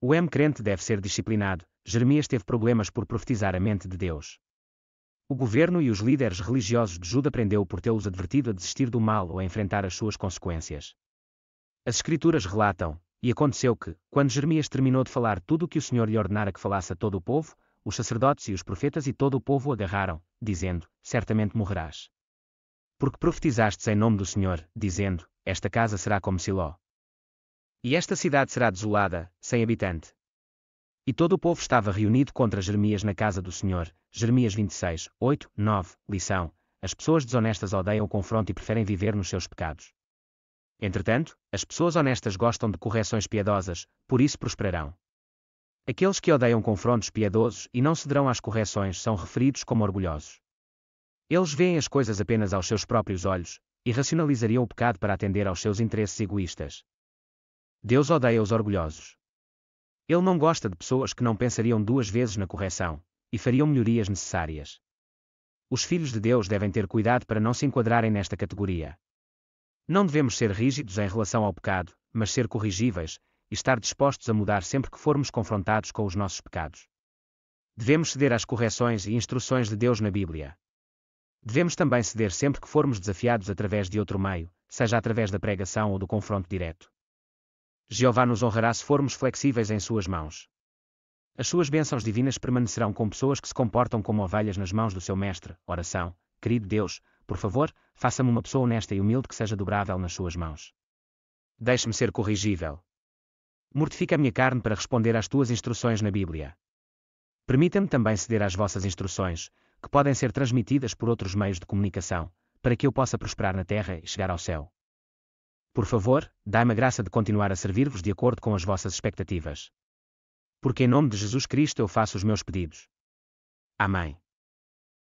O M crente deve ser disciplinado. Jeremias teve problemas por profetizar a mente de Deus. O governo e os líderes religiosos de Judá prendeu por tê-los advertido a desistir do mal ou a enfrentar as suas consequências. As escrituras relatam, e aconteceu que, quando Jeremias terminou de falar tudo o que o Senhor lhe ordenara que falasse a todo o povo, os sacerdotes e os profetas e todo o povo o agarraram, dizendo, certamente morrerás. Porque profetizaste em nome do Senhor, dizendo, esta casa será como Siló. E esta cidade será desolada, sem habitante. E todo o povo estava reunido contra Jeremias na casa do Senhor. Jeremias 26, 8, 9, lição. As pessoas desonestas odeiam o confronto e preferem viver nos seus pecados. Entretanto, as pessoas honestas gostam de correções piedosas, por isso prosperarão. Aqueles que odeiam confrontos piedosos e não cederão às correções são referidos como orgulhosos. Eles veem as coisas apenas aos seus próprios olhos, e racionalizariam o pecado para atender aos seus interesses egoístas. Deus odeia os orgulhosos. Ele não gosta de pessoas que não pensariam duas vezes na correção e fariam melhorias necessárias. Os filhos de Deus devem ter cuidado para não se enquadrarem nesta categoria. Não devemos ser rígidos em relação ao pecado, mas ser corrigíveis e estar dispostos a mudar sempre que formos confrontados com os nossos pecados. Devemos ceder às correções e instruções de Deus na Bíblia. Devemos também ceder sempre que formos desafiados através de outro meio, seja através da pregação ou do confronto direto. Jeová nos honrará se formos flexíveis em suas mãos. As suas bênçãos divinas permanecerão com pessoas que se comportam como ovelhas nas mãos do seu mestre. Oração, querido Deus, por favor, faça-me uma pessoa honesta e humilde que seja dobrável nas suas mãos. Deixe-me ser corrigível. Mortifica a minha carne para responder às tuas instruções na Bíblia. Permita-me também ceder às vossas instruções, que podem ser transmitidas por outros meios de comunicação, para que eu possa prosperar na terra e chegar ao céu. Por favor, dai-me a graça de continuar a servir-vos de acordo com as vossas expectativas. Porque em nome de Jesus Cristo eu faço os meus pedidos. Amém.